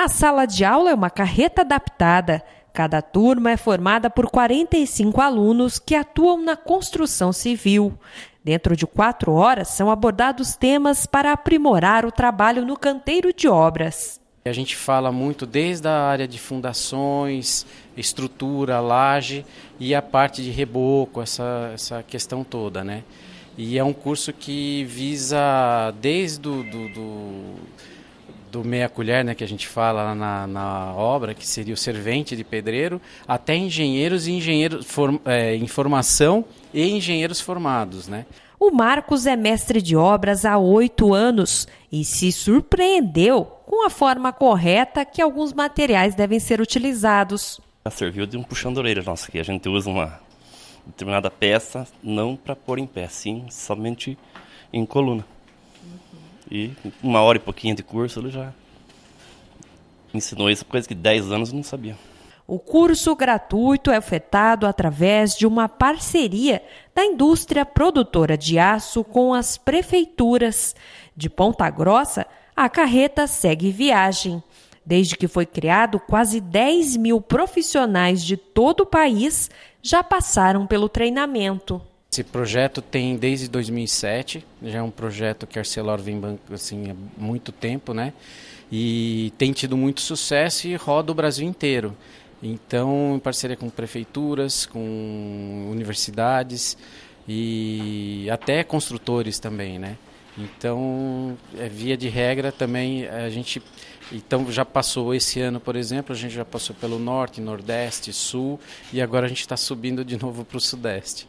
A sala de aula é uma carreta adaptada. Cada turma é formada por 45 alunos que atuam na construção civil. Dentro de quatro horas são abordados temas para aprimorar o trabalho no canteiro de obras. A gente fala muito desde a área de fundações, estrutura, laje e a parte de reboco, essa, essa questão toda, né? E é um curso que visa desde do, do, do do meia colher, né, que a gente fala na, na obra, que seria o servente de pedreiro, até engenheiros e engenheiros form, é, em formação e engenheiros formados, né? O Marcos é mestre de obras há oito anos e se surpreendeu com a forma correta que alguns materiais devem ser utilizados. Serviu de um puxão de orelha nossa aqui. A gente usa uma determinada peça não para pôr em pé, sim somente em coluna. Uhum. E uma hora e pouquinho de curso ele já ensinou isso, coisa que 10 anos não sabia. O curso gratuito é ofertado através de uma parceria da indústria produtora de aço com as prefeituras. De Ponta Grossa, a carreta segue viagem. Desde que foi criado, quase 10 mil profissionais de todo o país já passaram pelo treinamento. Esse projeto tem desde 2007, já é um projeto que a Arcelor vem assim, há muito tempo, né? E tem tido muito sucesso e roda o Brasil inteiro. Então, em parceria com prefeituras, com universidades e até construtores também, né? Então, é via de regra também a gente então já passou esse ano, por exemplo, a gente já passou pelo norte, nordeste, sul e agora a gente está subindo de novo para o sudeste.